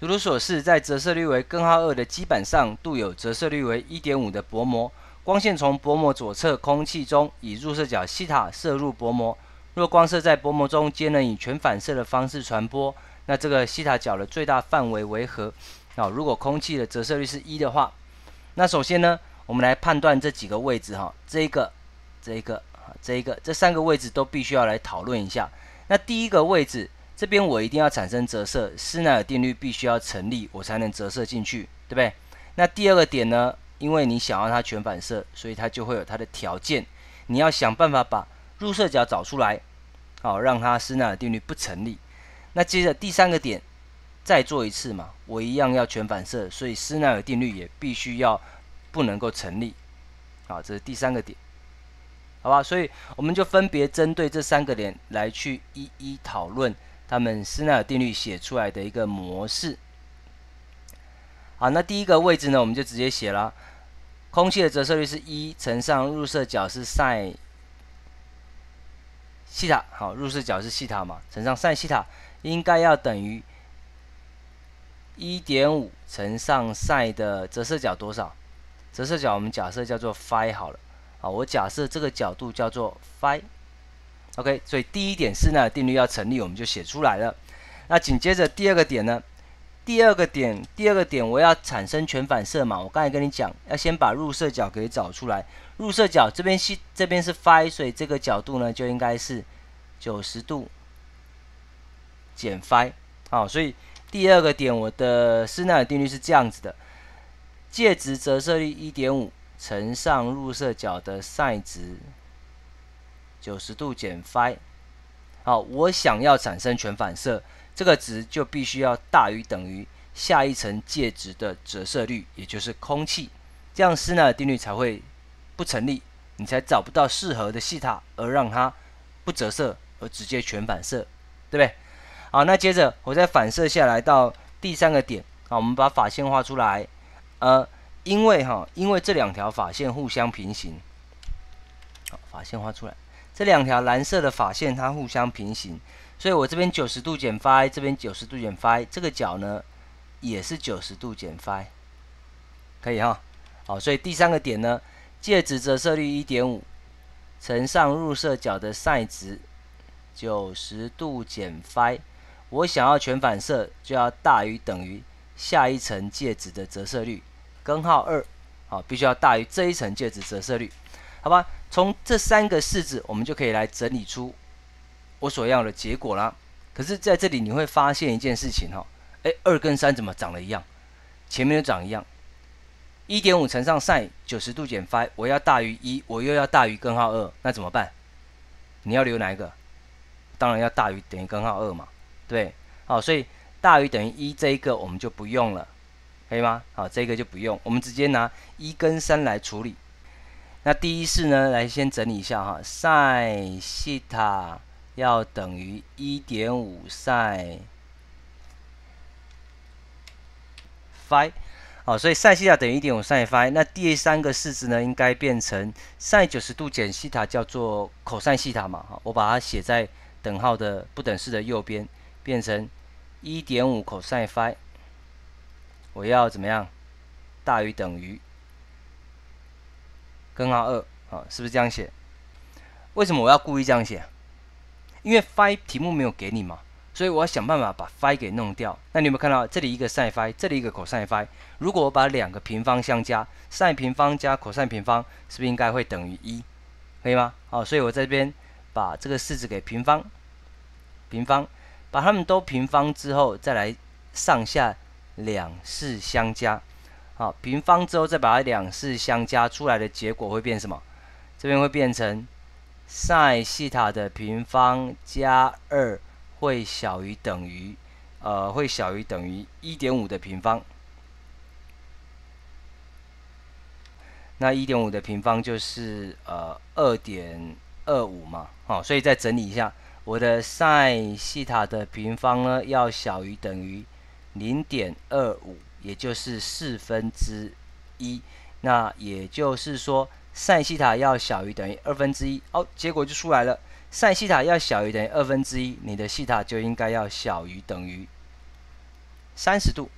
如图所示，在折射率为根号二的基板上镀有折射率为一点五的薄膜。光线从薄膜左侧空气中以入射角西塔射入薄膜。若光射在薄膜中皆能以全反射的方式传播，那这个西塔角的最大范围为何？啊，如果空气的折射率是一的话，那首先呢，我们来判断这几个位置哈，这一个、这一个、这一个，这三个位置都必须要来讨论一下。那第一个位置。这边我一定要产生折射，斯奈尔定律必须要成立，我才能折射进去，对不对？那第二个点呢？因为你想要它全反射，所以它就会有它的条件，你要想办法把入射角找出来，好，让它斯奈尔定律不成立。那接着第三个点，再做一次嘛，我一样要全反射，所以斯奈尔定律也必须要不能够成立，好，这是第三个点，好吧？所以我们就分别针对这三个点来去一一讨论。他们斯奈尔定律写出来的一个模式。好，那第一个位置呢，我们就直接写了，空气的折射率是一乘上入射角是 sin 西塔，好，入射角是西塔嘛，乘上 sin 西塔，应该要等于一点五乘上 sin 的折射角多少？折射角我们假设叫做 phi 好了，好，我假设这个角度叫做 phi。OK，所以第一点斯奈尔定律要成立，我们就写出来了。那紧接着第二个点呢？第二个点，第二个点，我要产生全反射嘛？我刚才跟你讲，要先把入射角给找出来。入射角这边是这边是 phi，所以这个角度呢就应该是九十度减 phi。好，所以第二个点我的斯奈尔定律是这样子的：介质折射率一点五乘上入射角的 sin 值。九十度减 phi，好，我想要产生全反射，这个值就必须要大于等于下一层介质的折射率，也就是空气，这样斯奈尔定律才会不成立，你才找不到适合的细塔，而让它不折射而直接全反射，对不对？好，那接着我再反射下来到第三个点，好，我们把法线画出来，呃，因为哈，因为这两条法线互相平行，好，法线画出来。这两条蓝色的法线，它互相平行，所以我这边九十度减 phi，这边九十度减 phi，这个角呢也是九十度减 phi，可以哈。好，所以第三个点呢，介质折射率一点五，乘上入射角的 sine 值，九十度减 phi，我想要全反射就要大于等于下一层介质的折射率根号二，好，必须要大于这一层介质折射率。好吧，从这三个式子，我们就可以来整理出我所要的结果啦。可是，在这里你会发现一件事情哈，哎，二跟三怎么长得一样？前面又长一样。一点五乘上 sin 九十度减 phi，我要大于一，我又要大于根号二，那怎么办？你要留哪一个？当然要大于等于根号二嘛。对，好，所以大于等于一这一个我们就不用了，可以吗？好，这个就不用，我们直接拿一跟三来处理。那第一式呢，来先整理一下哈，sin 西塔要等于一点五 sin phi，好，所以 sin 西塔等于一点五 sin phi。那第三个式子呢，应该变成 sin 九十度减西塔叫做 cos 西塔嘛，我把它写在等号的不等式的右边，变成一点五 cos phi。我要怎么样，大于等于。根号二啊，是不是这样写？为什么我要故意这样写？因为 phi 题目没有给你嘛，所以我要想办法把 phi 给弄掉。那你有没有看到这里一个 sin phi，这里一个 cos phi？如果我把两个平方相加，sin 平方加 cos 平方，是不是应该会等于一？可以吗？好，所以我这边把这个式子给平方，平方，把它们都平方之后，再来上下两式相加。好，平方之后再把它两式相加出来的结果会变什么？这边会变成 sin 西塔的平方加二会小于等于，呃，会小于等于一点五的平方。那一点五的平方就是呃二点二五嘛。好，所以再整理一下，我的 sin 西塔的平方呢要小于等于零点二五。也就是四分之一，那也就是说，西塔要小于等于二分之一。哦，结果就出来了。西塔要小于等于二分之一，你的西塔就应该要小于等于三十度。